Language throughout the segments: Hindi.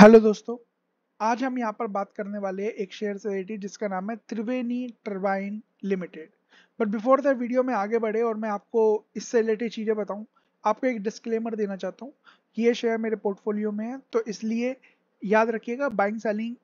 हेलो दोस्तों आज हम यहाँ पर बात करने वाले हैं एक शेयर से रिलेटेड जिसका नाम है Triveni turbine limited but before the video में आगे बढ़े और मैं आपको इससे रिलेटेड चीज़ें बताऊँ आपको एक डिस्क्लेमर देना चाहता हूँ कि ये शेयर मेरे पोर्टफोलियो में है तो इसलिए याद रखिएगा बाइंग सेलिंग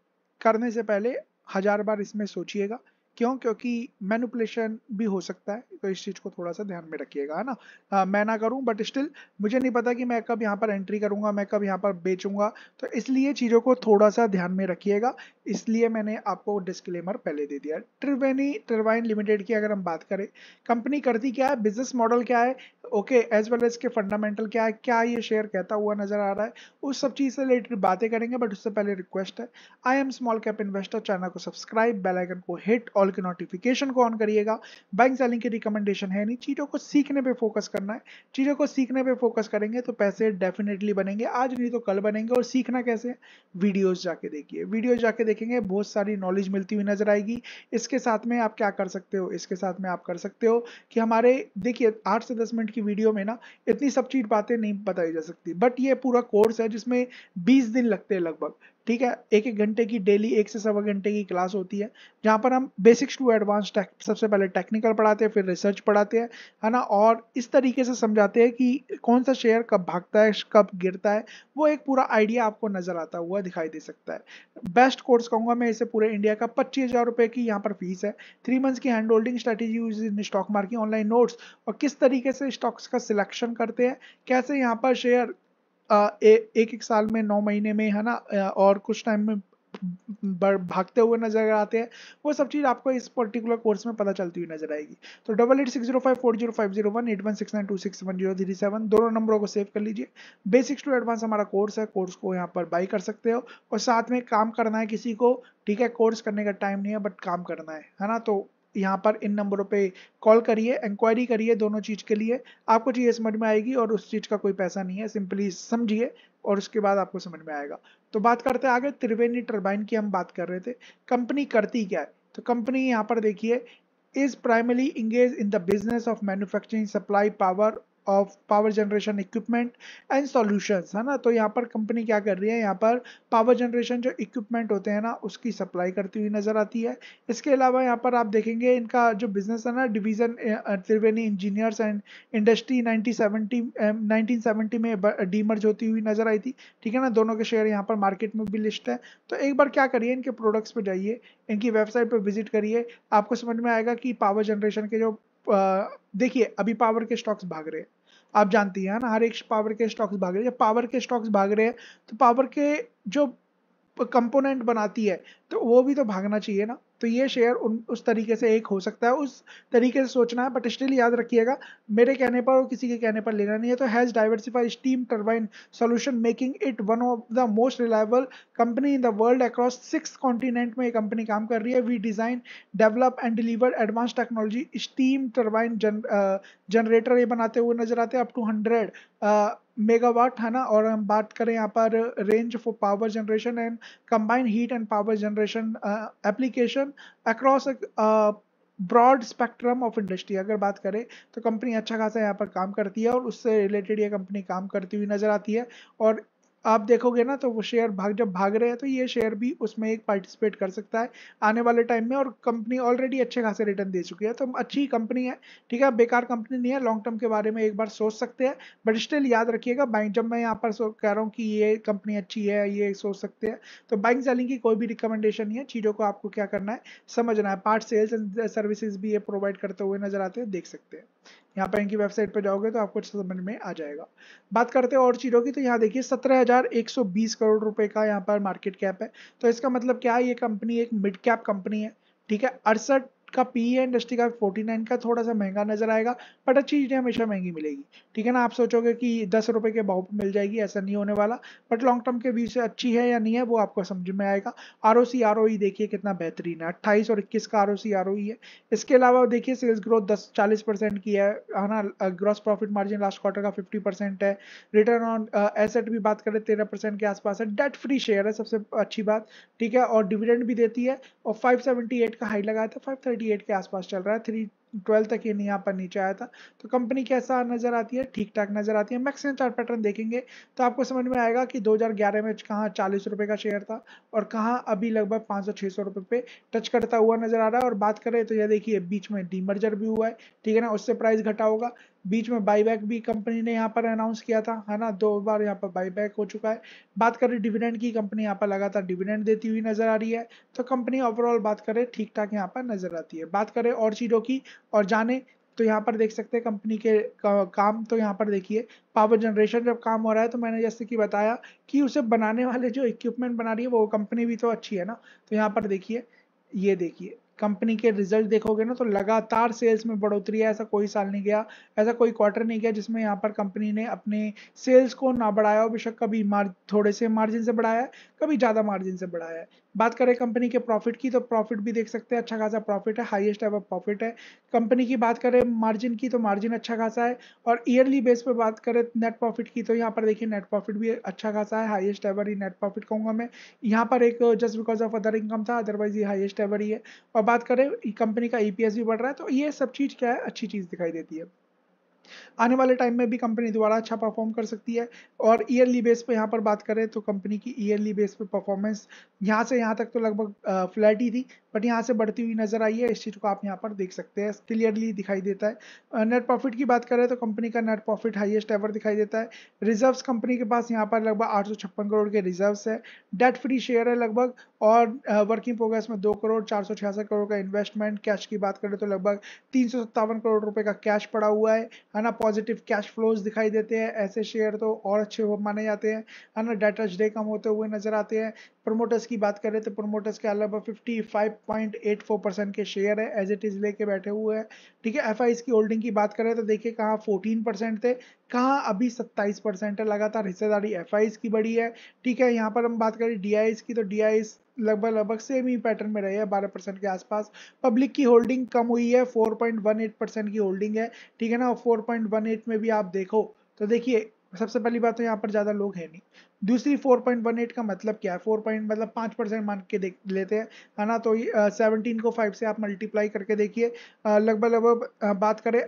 करने से पहले हज़ार बार इसमें सोचिएगा क्यों क्योंकि मैनुपलेशन भी हो सकता है तो इस चीज़ को थोड़ा सा ध्यान में रखिएगा है ना आ, मैं ना करूं बट स्टिल मुझे नहीं पता कि मैं कब यहाँ पर एंट्री करूंगा मैं कब यहाँ पर बेचूंगा तो इसलिए चीज़ों को थोड़ा सा ध्यान में रखिएगा इसलिए मैंने आपको डिस्क्लेमर पहले दे दिया ट्रिवेनी ट्रिवाइन लिमिटेड की अगर हम बात करें कंपनी करती क्या है बिजनेस मॉडल क्या है ओके एज वेल एज के फंडामेंटल क्या है क्या ये शेयर कहता हुआ नजर आ रहा है उस सब चीज़ से रिलेटेड बातें करेंगे बट उससे पहले रिक्वेस्ट है I am small cap investor channel को सब्सक्राइब बेलाइकन को हिट और ऑल के नोटिफिकेशन को ऑन करिएगा बैंक सेलिंग की रिकमेंडेशन है नहीं चीज़ों को सीखने पे फोकस करना है चीज़ों को सीखने पे फोकस करेंगे तो पैसे डेफिनेटली बनेंगे आज नहीं तो कल बनेंगे और सीखना कैसे वीडियोज जाके देखिए वीडियोज जाके देखेंगे बहुत सारी नॉलेज मिलती हुई नजर आएगी इसके साथ में आप क्या कर सकते हो इसके साथ में आप कर सकते हो कि हमारे देखिए आठ से दस मिनट की वीडियो में ना इतनी सब चीज बातें नहीं बताई जा सकती बट ये पूरा कोर्स है जिसमें बीस दिन लगते हैं लगभग ठीक है एक एक घंटे की डेली एक से सवा घंटे की क्लास होती है जहाँ पर हम बेसिक्स टू एडवांस सबसे पहले टेक्निकल पढ़ाते हैं फिर रिसर्च पढ़ाते हैं है ना और इस तरीके से समझाते हैं कि कौन सा शेयर कब भागता है कब गिरता है वो एक पूरा आइडिया आपको नज़र आता हुआ दिखाई दे सकता है बेस्ट कोर्स कहूँगा मैं इसे पूरे इंडिया का पच्चीस हज़ार रुपये की यहाँ पर फीस है थ्री मंथ्स की hand holding strategy use in stock market online notes और किस तरीके से स्टॉक्स का सिलेक्शन करते हैं कैसे यहाँ पर शेयर एक एक साल में नौ महीने में है ना और कुछ टाइम में भागते हुए नजर आते हैं वो सब चीज़ आपको इस पर्टिकुलर कोर्स में पता चलती हुई नजर आएगी तो double eight six zero five four zero five zero one eight one six nine two six one zero three seven दोनों नंबरों को सेव कर लीजिए बेसिक्स टू एडवांस हमारा कोर्स है कोर्स को यहाँ पर बाई कर सकते हो और साथ में काम करना है किसी को ठीक है कोर्स करने का टाइम नहीं है बट काम करना है है ना तो यहाँ पर इन नंबरों पे कॉल करिए इंक्वायरी करिए दोनों चीज़ के लिए आपको चीज़ समझ में आएगी और उस चीज़ का कोई पैसा नहीं है सिंपली समझिए और उसके बाद आपको समझ में आएगा तो बात करते आगे त्रिवेणी टर्बाइन की हम बात कर रहे थे कंपनी करती क्या है तो कंपनी यहाँ पर देखिए is primary engage in the business of manufacturing supply power of power generation equipment and solutions है ना तो यहाँ पर कंपनी क्या कर रही है यहाँ पर पावर जनरेशन जो इक्विपमेंट होते हैं ना उसकी सप्लाई करती हुई नजर आती है इसके अलावा यहाँ पर आप देखेंगे इनका जो बिजनेस है ना division Triveni engineers and industry nineteen seventy में डीमर्ज होती हुई नजर आई थी ठीक है ना दोनों के शेयर यहाँ पर मार्केट में भी लिस्ट है तो एक बार क्या करिए इनके प्रोडक्ट्स पर जाइए इनकी वेबसाइट पर विजिट करिए आपको समझ में आएगा कि पावर जनरेशन के जो देखिए अभी पावर के स्टॉक्स भाग रहे हैं आप जानती हैं ना हर एक पावर के स्टॉक्स भाग रहे हैं जब पावर के स्टॉक्स भाग रहे हैं तो पावर के जो कंपोनेंट बनाती है तो वो भी तो भागना चाहिए ना तो ये शेयर उन उस तरीके से एक हो सकता है उस तरीके से सोचना है बट स्टिल याद रखिएगा मेरे कहने पर और किसी के कहने पर लेना नहीं है तो has diversified steam turbine solution making it one of the most reliable company in the world across six continent में ये कंपनी काम कर रही है we design develop and deliver advance technology steam turbine generator ये बनाते हुए नजर आते हैं अप टू हंड्रेड मेगावाट है ना और हम बात करें यहाँ पर range for power generation and combined heat and power generation application across broad spectrum of industry अगर बात करें तो कंपनी अच्छा खासा यहाँ पर काम करती है और उससे रिलेटेड ये कंपनी काम करती हुई नज़र आती है और आप देखोगे ना तो वो शेयर भाग जब भाग रहे हैं तो ये शेयर भी उसमें एक पार्टिसिपेट कर सकता है आने वाले टाइम में और कंपनी ऑलरेडी अच्छे खासे रिटर्न दे चुकी है तो अच्छी कंपनी है ठीक है बेकार कंपनी नहीं है लॉन्ग टर्म के बारे में एक बार सोच सकते हैं बट स्टिल याद रखिएगा बाइंग जब मैं यहाँ पर कह रहा हूँ कि ये कंपनी अच्छी है ये सोच सकते हैं तो बाइंग सेलिंग की कोई भी रिकमेंडेशन नहीं है चीज़ों को आपको क्या करना है समझना है पार्ट सेल्स एंड सर्विसेज भी ये प्रोवाइड करते हुए नजर आते हैं देख सकते हैं यहाँ पर इनकी वेबसाइट पर जाओगे तो आपको समझ में आ जाएगा बात करते हैं और चीज़ों की तो यहाँ देखिए सत्रह हजार एक सौ बीस करोड़ रुपए का यहाँ पर मार्केट कैप है तो इसका मतलब क्या है ये कंपनी एक मिड कैप कंपनी है ठीक है अड़सठ का पी है इंडस्ट्री का फोर्टी नाइन का थोड़ा सा महंगा नजर आएगा बट अच्छी चीज़ें हमेशा महंगी मिलेगी ठीक है ना आप सोचोगे कि दस रुपये के भाव मिल जाएगी ऐसा नहीं होने वाला बट लॉन्ग टर्म के व्यू से अच्छी है या नहीं है वो आपको समझ में आएगा R O C R O ई देखिए कितना बेहतरीन है अट्ठाईस और इक्कीस का R O C R O ई है इसके अलावा देखिए सेल्स ग्रोथ दस चालीस परसेंट की है है ना gross profit margin last quarter का फिफ्टी परसेंट है रिटर्न ऑन एसेट भी बात करें तेरह परसेंट के आसपास है डेट फ्री शेयर है सबसे अच्छी बात ठीक है और डिविडेंड भी देती है और फाइव सेवेंटी एट का हाई लगाया था फाइव थर्टी एट के आसपास चल रहा है थ्री ट्वेल्व तक ये नहीं यहाँ पर नीचे आया था तो कंपनी कैसा नजर आती है ठीक ठाक नजर आती है मैक्सिमम चार्ट पैटर्न देखेंगे तो आपको समझ में आएगा कि 2011 में कहाँ चालीस रुपये का शेयर था और कहाँ अभी लगभग 500 सौ रुपये पे टच करता हुआ नजर आ रहा है और बात करें तो यह देखिए बीच में डीमर्जर भी हुआ है ठीक है ना उससे प्राइस घटा होगा बीच में बाईबैक भी कंपनी ने यहाँ पर अनाउंस किया था है ना दो बार यहाँ पर बाईबैक हो चुका है बात करें डिविडेंड की कंपनी यहाँ पर लगातार डिविडेंड देती हुई नजर आ रही है तो कंपनी ओवरऑल बात करें ठीक ठाक यहाँ पर नजर आती है बात करें और चीज़ों की और जाने तो यहाँ पर देख सकते हैं कंपनी के काम तो यहाँ पर देखिए पावर जनरेशन जब काम हो रहा है तो मैंने जैसे कि बताया कि उसे बनाने वाले जो इक्विपमेंट बना रही है वो कंपनी भी तो अच्छी है ना तो यहाँ पर देखिए ये देखिए कंपनी के रिजल्ट देखोगे ना तो लगातार सेल्स में बढ़ोतरी है ऐसा कोई साल नहीं गया ऐसा कोई क्वार्टर नहीं गया जिसमें यहाँ पर कंपनी ने अपने सेल्स को ना बढ़ाया हो बेशक कभी मार्ज थोड़े से मार्जिन से बढ़ाया है कभी ज़्यादा मार्जिन से बढ़ाया है बात करें कंपनी के प्रॉफिट की तो प्रॉफिट भी देख सकते हैं अच्छा खासा प्रॉफिट है हाईएस्ट एवर प्रॉफिट है कंपनी की बात करें मार्जिन की तो मार्जिन अच्छा खासा है और ईयरली बेस पर बात करें नेट प्रॉफिट की तो यहाँ पर देखिए नेट प्रॉफिट भी अच्छा खासा है हाईएस्ट एवर ही नेट प्रॉफिट कहूँगा मैं यहाँ पर एक just because of other income था अदरवाइज ये हाइएस्ट एवर ही है और बात करें कंपनी का ईपीएस e भी बढ़ रहा है तो ये सब चीज़ क्या है अच्छी चीज़ दिखाई देती है आने वाले टाइम में भी कंपनी द्वारा अच्छा परफॉर्म कर सकती है और ईयरली बेस पे यहाँ पर बात करें तो कंपनी की ईयरली बेस पे परफॉर्मेंस यहाँ से यहाँ तक तो लगभग फ्लैट ही थी बट यहाँ से बढ़ती हुई नजर आई है इस चीज़ को आप यहाँ पर देख सकते हैं क्लियरली दिखाई देता है नेट प्रॉफिट की बात करें तो कंपनी का नेट प्रॉफिट हाइएस्ट एवर दिखाई देता है रिजर्व्स कंपनी के पास यहाँ पर लगभग आठ करोड़ के रिजर्व्स है डेट फ्री शेयर है लगभग और वर्किंग प्रोग्रेस में दो करोड़ चार करोड़ का इन्वेस्टमेंट कैश की बात करें तो लगभग तीन करोड़ रुपए का कैश पड़ा हुआ है है ना पॉजिटिव कैश फ्लोज दिखाई देते हैं ऐसे शेयर तो और अच्छे माने जाते हैं है ना डेटर्स डे कम होते हुए नजर आते हैं प्रोमोटर्स की बात करें तो प्रोमोटर्स के अलावा 55.84 परसेंट के शेयर है एज इट इज़ लेके बैठे हुए हैं ठीक है एफ की होल्डिंग की बात करें तो देखिए कहाँ 14 परसेंट थे कहाँ अभी 27 परसेंट है लगातार हिस्सेदारी एफ की बढ़ी है ठीक है यहाँ पर हम बात करें डी की तो डी लगभग लगभग सेम ही पैटर्न में रही है बारह परसेंट के आसपास पब्लिक की होल्डिंग कम हुई है एट परसेंट की होल्डिंग है ठीक है ना वन एट में भी आप देखो तो देखिए सबसे पहली बात तो यहाँ पर ज़्यादा लोग हैं नहीं दूसरी 4.18 का मतलब क्या है फोर पॉइंट मतलब पाँच परसेंट मान के देख लेते हैं है ना तो सेवनटीन को फाइव से आप मल्टीप्लाई करके देखिए लगभग लगभग बात करें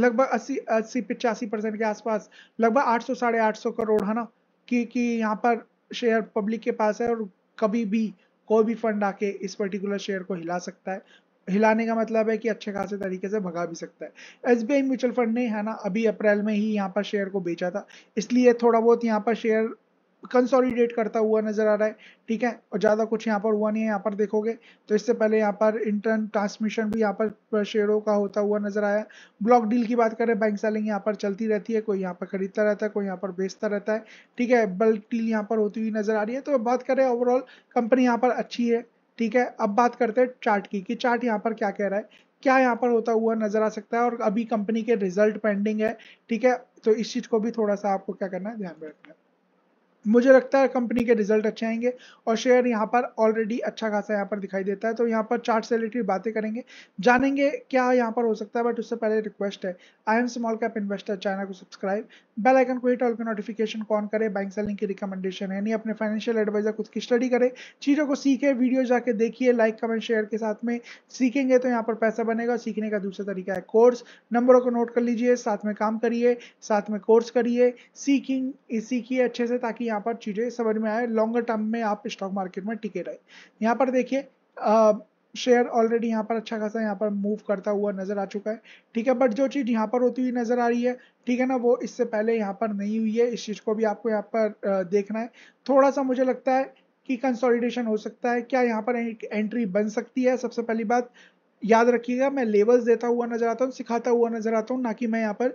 लगभग अस्सी अस्सी पिचासी परसेंट के आसपास लगभग आठ सौ साढ़े आठ सौ करोड़ है ना कि कि यहाँ पर शेयर पब्लिक के पास है और कभी भी कोई भी फंड आके इस पर्टिकुलर शेयर को हिला सकता है हिलाने का मतलब है कि अच्छे खासे तरीके से भगा भी सकता है S B I mutual fund ने है ना अभी अप्रैल में ही यहाँ पर शेयर को बेचा था इसलिए थोड़ा बहुत यहाँ पर शेयर कंसोलिडेट करता हुआ नजर आ रहा है ठीक है और ज़्यादा कुछ यहाँ पर हुआ नहीं है यहाँ पर देखोगे तो इससे पहले यहाँ पर इंटर्न ट्रांसमिशन भी यहाँ पर शेयरों का होता हुआ नजर आया ब्लॉक डील की बात करें बैंक सेलिंग यहाँ पर चलती रहती है कोई यहाँ पर खरीदता रहता है कोई यहाँ पर बेचता रहता है ठीक है बल्क डील यहाँ पर होती हुई नजर आ रही है तो बात करें ओवरऑल कंपनी यहाँ पर अच्छी है ठीक है अब बात करते हैं चार्ट की कि चार्ट यहाँ पर क्या कह रहा है क्या यहाँ पर होता हुआ नजर आ सकता है और अभी कंपनी के रिजल्ट पेंडिंग है ठीक है तो इस चीज को भी थोड़ा सा आपको क्या करना है ध्यान में रखना है मुझे लगता है कंपनी के रिजल्ट अच्छे आएंगे और शेयर यहाँ पर ऑलरेडी अच्छा खासा यहाँ पर दिखाई देता है तो यहाँ पर चार्ट से रिलेटेड बातें करेंगे जानेंगे क्या यहाँ पर हो सकता है बट उससे पहले रिक्वेस्ट है I am small cap investor channel को सब्सक्राइब बेल आइकन को टॉल और नोटिफिकेशन कौन करें बैंक सेलिंग की रिकमेंडेशन यानी अपने फाइनेंशियल एडवाइजर खुद की स्टडी करें चीज़ों को सीखे वीडियो जाके देखिए लाइक कमेंट शेयर के साथ में सीखेंगे तो यहाँ पर पैसा बनेगा सीखने का दूसरा तरीका है कोर्स नंबरों को नोट कर लीजिए साथ में काम करिए साथ में कोर्स करिए सीखिंग सीखिए अच्छे से ताकि यहाँ पर चीज़ें समझ में आए लॉन्गर टर्म में आप स्टॉक मार्केट में टिके रहे यहाँ पर देखिए शेयर ऑलरेडी यहाँ पर अच्छा खासा यहाँ पर मूव करता हुआ नजर आ चुका है ठीक है बट जो चीज़ यहाँ पर होती हुई नजर आ रही है ठीक है ना वो इससे पहले यहाँ पर नहीं हुई है इस चीज़ को भी आपको यहाँ पर देखना है थोड़ा सा मुझे लगता है कि कंसोलिडेशन हो सकता है क्या यहाँ पर एक एंट्री बन सकती है सबसे पहली बात याद रखिएगा मैं लेवल्स देता हुआ नजर आता हूँ सिखाता हुआ नजर आता हूँ ना कि मैं यहाँ पर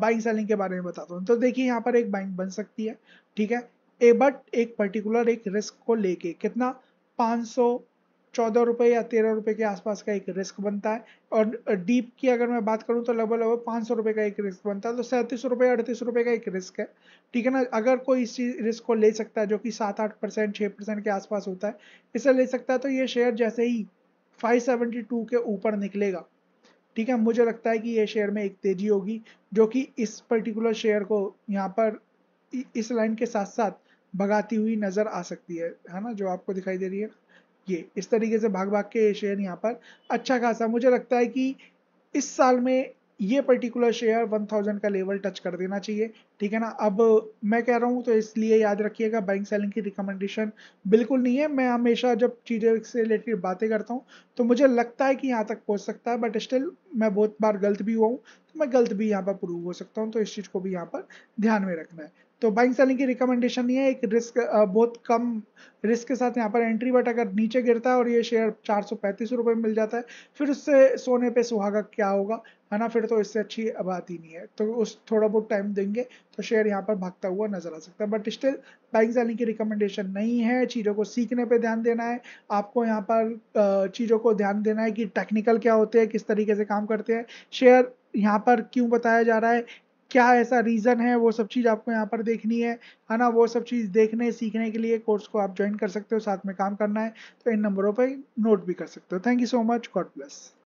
बाइंग सेलिंग के बारे में बताता हूँ तो देखिए यहाँ पर एक बाइंग बन सकती है ठीक है ए बट एक पर्टिकुलर एक रिस्क को लेके कितना पाँच सौ चौदह रुपये या तेरह रुपये के आसपास का एक रिस्क बनता है और डीप की अगर मैं बात करूं तो लगभग लगभग पाँच सौ रुपये का एक रिस्क बनता है तो सैंतीस रुपये अड़तीस रुपये का एक रिस्क है ठीक है ना अगर कोई इस चीज रिस्क को ले सकता है जो कि सात आठ परसेंट छः परसेंट के आसपास होता है इसे ले सकता है तो ये शेयर जैसे ही 572 के ऊपर निकलेगा ठीक है मुझे लगता है कि ये शेयर में एक तेजी होगी जो कि इस पर्टिकुलर शेयर को यहाँ पर इस लाइन के साथ साथ भगाती हुई नज़र आ सकती है है ना जो आपको दिखाई दे रही है ये इस तरीके से भाग भाग के ये शेयर यहाँ पर अच्छा खासा मुझे लगता है कि इस साल में ये पर्टिकुलर शेयर 1000 का लेवल टच कर देना चाहिए ठीक है ना अब मैं कह रहा हूँ तो इसलिए याद रखिएगा बाइंग सेलिंग की रिकमेंडेशन बिल्कुल नहीं है मैं हमेशा जब चीज़ें से रिलेटेड बातें करता हूँ तो मुझे लगता है कि यहाँ तक पहुँच सकता है बट स्टिल मैं बहुत बार गलत भी हुआ हूँ तो मैं गलत भी यहाँ पर प्रूव हो सकता हूँ तो इस चीज़ को भी यहाँ पर ध्यान में रखना है तो बाइंग सेलिंग की रिकमेंडेशन नहीं है एक रिस्क बहुत कम रिस्क के साथ यहाँ पर एंट्री बट अगर नीचे गिरता है और ये शेयर चार सौ पैंतीस रुपये मिल जाता है फिर उससे सोने पे सुहागा क्या होगा है ना फिर तो इससे अच्छी बात ही नहीं है तो उस थोड़ा बहुत टाइम देंगे तो शेयर यहाँ पर भागता हुआ नजर आ सकता है बट स्टिल बाइंग सेलिंग की रिकमेंडेशन नहीं है चीज़ों को सीखने पे ध्यान देना है आपको यहाँ पर चीज़ों को ध्यान देना है कि टेक्निकल क्या होते हैं किस तरीके से काम करते हैं शेयर यहाँ पर क्यों बताया जा रहा है क्या ऐसा रीज़न है वो सब चीज़ आपको यहाँ पर देखनी है है ना वो सब चीज़ देखने सीखने के लिए कोर्स को आप ज्वाइन कर सकते हो साथ में काम करना है तो इन नंबरों पर नोट भी कर सकते हो thank you so much God bless